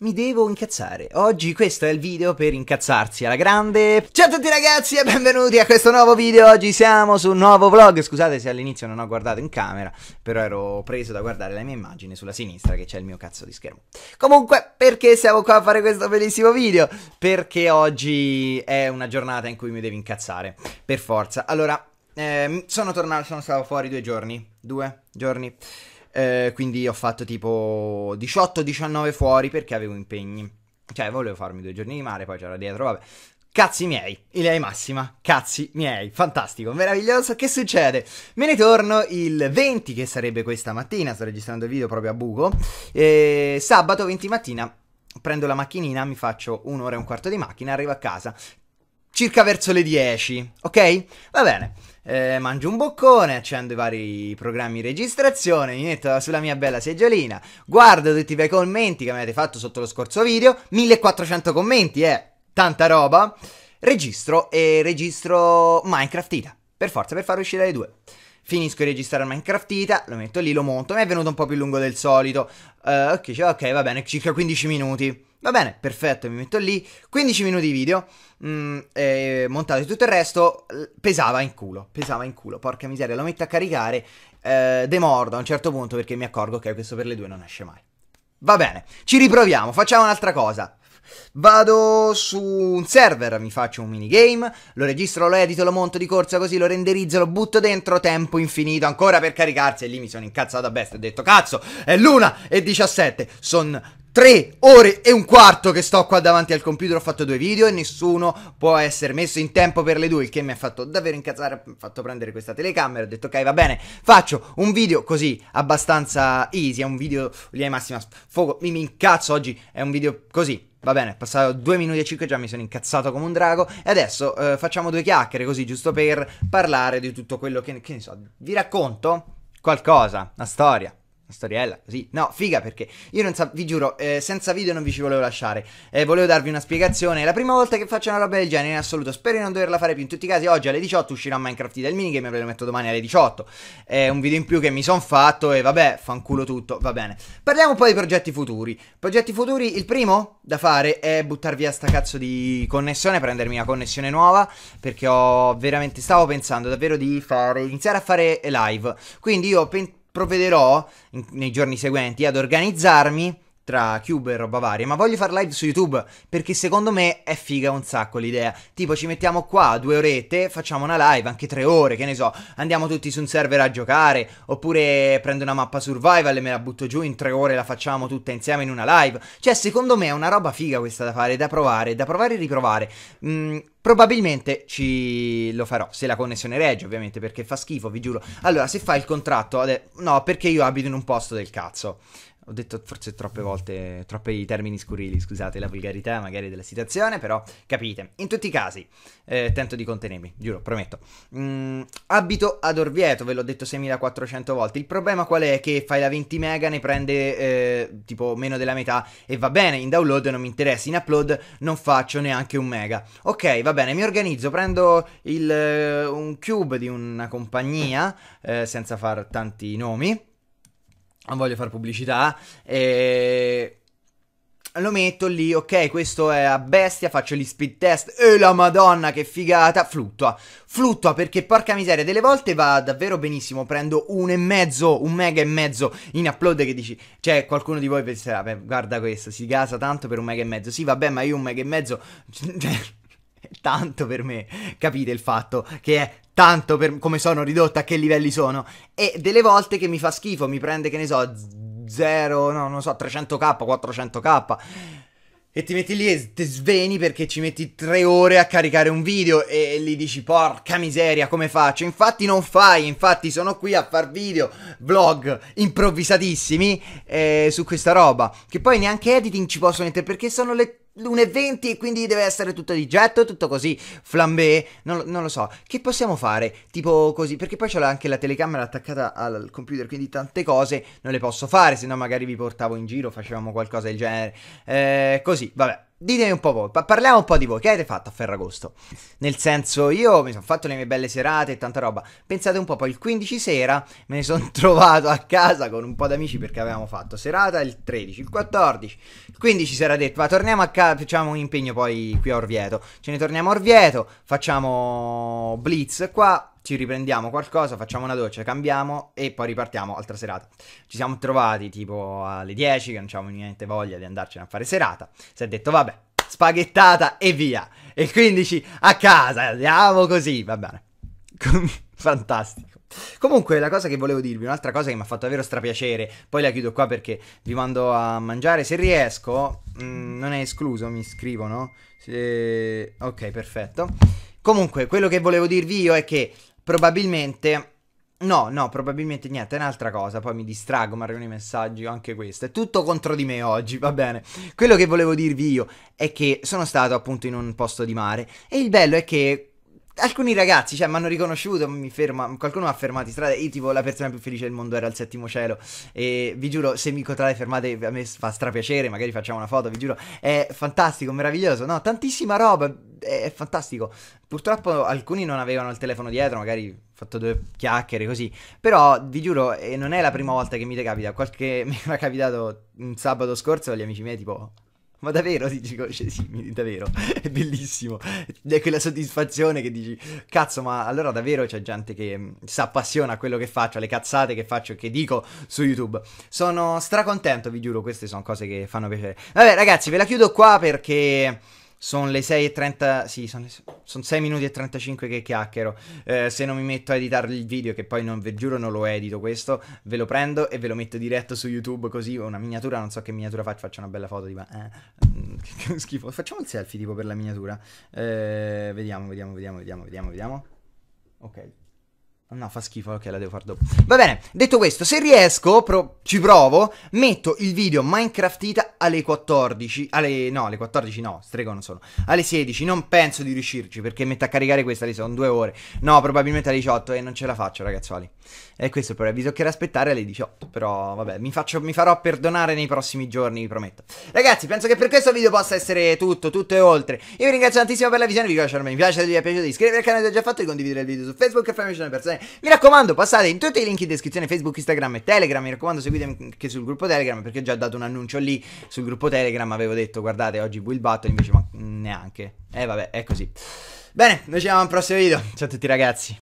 Mi devo incazzare. Oggi questo è il video per incazzarsi alla grande. Ciao a tutti ragazzi e benvenuti a questo nuovo video. Oggi siamo su un nuovo vlog. Scusate se all'inizio non ho guardato in camera, però ero preso da guardare la mia immagine sulla sinistra che c'è il mio cazzo di schermo. Comunque, perché siamo qua a fare questo bellissimo video? Perché oggi è una giornata in cui mi devo incazzare. Per forza. Allora, eh, sono tornato, sono stato fuori due giorni. Due giorni. Eh, quindi ho fatto tipo 18-19 fuori perché avevo impegni. Cioè, volevo farmi due giorni di mare, poi c'era dietro, vabbè. Cazzi miei, Ilei Massima, cazzi miei, fantastico, meraviglioso, che succede? Me ne torno il 20, che sarebbe questa mattina, sto registrando il video proprio a buco, e sabato 20 mattina prendo la macchinina, mi faccio un'ora e un quarto di macchina, arrivo a casa, circa verso le 10, ok? Va bene. Eh, mangio un boccone, accendo i vari programmi di registrazione, mi metto sulla mia bella seggiolina, guardo tutti i bei commenti che mi avete fatto sotto lo scorso video, 1400 commenti, eh, tanta roba, registro e registro Minecraftita, per forza, per far uscire le due. Finisco di registrare Minecraftita, lo metto lì, lo monto, mi è venuto un po' più lungo del solito. Uh, ok, ok, va bene, circa 15 minuti. Va bene, perfetto, mi metto lì, 15 minuti di video, mm, eh, montato tutto il resto, pesava in culo, pesava in culo, porca miseria, lo metto a caricare, eh, demordo a un certo punto perché mi accorgo che questo per le due non esce mai. Va bene, ci riproviamo, facciamo un'altra cosa. Vado su un server, mi faccio un minigame, lo registro, lo edito, lo monto di corsa così, lo renderizzo, lo butto dentro, tempo infinito ancora per caricarsi e lì mi sono incazzato a bestia, ho detto cazzo, è l'una e 17, sono 3 ore e un quarto che sto qua davanti al computer, ho fatto due video e nessuno può essere messo in tempo per le due, il che mi ha fatto davvero incazzare, mi ha fatto prendere questa telecamera, ho detto ok va bene, faccio un video così abbastanza easy, è un video lì ai massima sfogo, mi, mi incazzo oggi, è un video così, Va bene, passato 2 minuti e 5 già mi sono incazzato come un drago e adesso eh, facciamo due chiacchiere così giusto per parlare di tutto quello che, che ne so, vi racconto qualcosa, una storia una storiella, così. No, figa perché io non sa- vi giuro, eh, senza video non vi ci volevo lasciare. Eh, volevo darvi una spiegazione. È la prima volta che faccio una roba del genere, in assoluto. Spero di non doverla fare più. In tutti i casi, oggi alle 18 uscirà Minecraft del minigame, ve lo metto domani alle 18. È un video in più che mi son fatto e vabbè, fanculo tutto, va bene. Parliamo un po' di progetti futuri. Progetti futuri, il primo da fare è buttar via sta cazzo di connessione, prendermi una connessione nuova, perché ho veramente stavo pensando davvero di fare iniziare a fare live. Quindi io ho pensato provvederò in, nei giorni seguenti ad organizzarmi tra Cube e roba varia, ma voglio far live su YouTube perché secondo me è figa un sacco l'idea. Tipo ci mettiamo qua due orette, facciamo una live, anche tre ore, che ne so, andiamo tutti su un server a giocare, oppure prendo una mappa survival e me la butto giù in tre ore, la facciamo tutta insieme in una live. Cioè secondo me è una roba figa questa da fare, da provare, da provare e riprovare. Mm, probabilmente ci lo farò, se la connessione regge ovviamente perché fa schifo, vi giuro. Allora se fai il contratto, no perché io abito in un posto del cazzo. Ho detto forse troppe volte, troppi termini scurili, scusate la vulgarità magari della situazione, però capite. In tutti i casi, eh, tento di contenermi, giuro, prometto. Mm, abito ad Orvieto, ve l'ho detto 6400 volte. Il problema qual è? Che fai la 20 mega, ne prende eh, tipo meno della metà e va bene, in download non mi interessa, in upload non faccio neanche un mega. Ok, va bene, mi organizzo, prendo il, eh, un cube di una compagnia, eh, senza far tanti nomi non voglio fare pubblicità, e lo metto lì, ok, questo è a bestia, faccio gli speed test, e la madonna che figata, fluttua, fluttua perché porca miseria, delle volte va davvero benissimo, prendo un e mezzo, un mega e mezzo in upload che dici, cioè qualcuno di voi penserà, beh, guarda questo, si gasa tanto per un mega e mezzo, sì vabbè ma io un mega e mezzo... Cioè, tanto per me, capite il fatto che è tanto per come sono ridotta, a che livelli sono. E delle volte che mi fa schifo, mi prende, che ne so, 0, no, non so, 300k, 400k. E ti metti lì e ti sveni perché ci metti tre ore a caricare un video e lì dici porca miseria come faccio? Infatti non fai, infatti sono qui a far video, vlog improvvisatissimi eh, su questa roba che poi neanche editing ci possono mettere perché sono le 1,20 quindi deve essere tutto di getto, tutto così, flambé, non, non, lo so. Che possiamo fare? Tipo così, perché poi c'è anche la telecamera attaccata al computer, quindi tante cose non le posso fare, se no magari vi portavo in giro, facevamo qualcosa del genere. Eh, così, vabbè. Ditemi un po' voi, parliamo un po' di voi, che avete fatto a Ferragosto? Nel senso, io mi sono fatto le mie belle serate e tanta roba. Pensate un po', poi il 15 sera me ne sono trovato a casa con un po' d'amici perché avevamo fatto serata il 13, il 14, il 15 sera detto, ma torniamo a casa, facciamo un impegno poi qui a Orvieto. Ce ne torniamo a Orvieto, facciamo blitz qua, ci riprendiamo qualcosa, facciamo una doccia, cambiamo e poi ripartiamo altra serata. Ci siamo trovati tipo alle 10, che non avevamo niente voglia di andarcene a fare serata. Si è detto vabbè, spaghettata e via. E 15 a casa, andiamo così, va bene. Fantastico. Comunque, la cosa che volevo dirvi, un'altra cosa che mi ha fatto davvero strapiacere, poi la chiudo qua perché vi mando a mangiare. Se riesco, mh, mm, non è escluso, mi scrivono. Se... Ok, perfetto. Comunque, quello che volevo dirvi io è che Probabilmente... No, no, probabilmente niente, è un'altra cosa, poi mi distrago, mi arrivano i messaggi, anche questo, è tutto contro di me oggi, va bene. Quello che volevo dirvi io è che sono stato appunto in un posto di mare e il bello è che alcuni ragazzi, cioè, mi hanno riconosciuto, mi ferma, qualcuno mi ha fermato in strada, io tipo la persona più felice del mondo era al settimo cielo e vi giuro, se mi incontrate fermate a me fa strapiacere, magari facciamo una foto, vi giuro, è fantastico, meraviglioso, no, tantissima roba, è fantastico. Purtroppo alcuni non avevano il telefono dietro, magari fatto due chiacchiere così, però vi giuro, non è la prima volta che mi decapita, qualche mi era capitato un sabato scorso gli amici miei tipo ma davvero dici cioè, sì, davvero, è bellissimo. È quella soddisfazione che dici, cazzo, ma allora davvero c'è gente che mm, si appassiona a quello che faccio, alle cazzate che faccio e che dico su YouTube. Sono stracontento, vi giuro, queste sono cose che fanno piacere. Vabbè ragazzi, ve la chiudo qua perché... Sono le 6 e 30, sì, sono, son 6 minuti e 35 che chiacchiero. Eh, se non mi metto a editare il video, che poi non vi giuro non lo edito questo, ve lo prendo e ve lo metto diretto su YouTube così, una miniatura, non so che miniatura faccio, faccio una bella foto tipo, eh, mm, schifo. Facciamo il selfie tipo per la miniatura. Eh, vediamo, vediamo, vediamo, vediamo, vediamo, vediamo. Ok. No, fa schifo, ok, la devo fare dopo. Va bene, detto questo, se riesco, pro- ci provo, metto il video Minecraftita alle 14, alle, no, alle 14 no, strego non sono, alle 16, non penso di riuscirci, perché metto a caricare questa, lì sono due ore, no, probabilmente alle 18 e non ce la faccio, ragazzuoli. E questo è il problema, vi toccherà aspettare alle 18, però vabbè, mi, faccio, mi farò perdonare nei prossimi giorni, vi prometto. Ragazzi, penso che per questo video possa essere tutto, tutto e oltre. Io vi ringrazio tantissimo per la visione, vi lascio un mi piace, se vi è piaciuto iscrivervi al canale se già fatto e condividere il video su Facebook e farmi persone mi raccomando, passate in tutti i link in descrizione Facebook, Instagram e Telegram. Mi raccomando, seguitemi anche sul gruppo Telegram perché ho già dato un annuncio lì sul gruppo Telegram. Avevo detto, guardate, oggi Will battle, invece ma neanche. E eh, vabbè, è così. Bene, noi ci vediamo al prossimo video. Ciao a tutti ragazzi.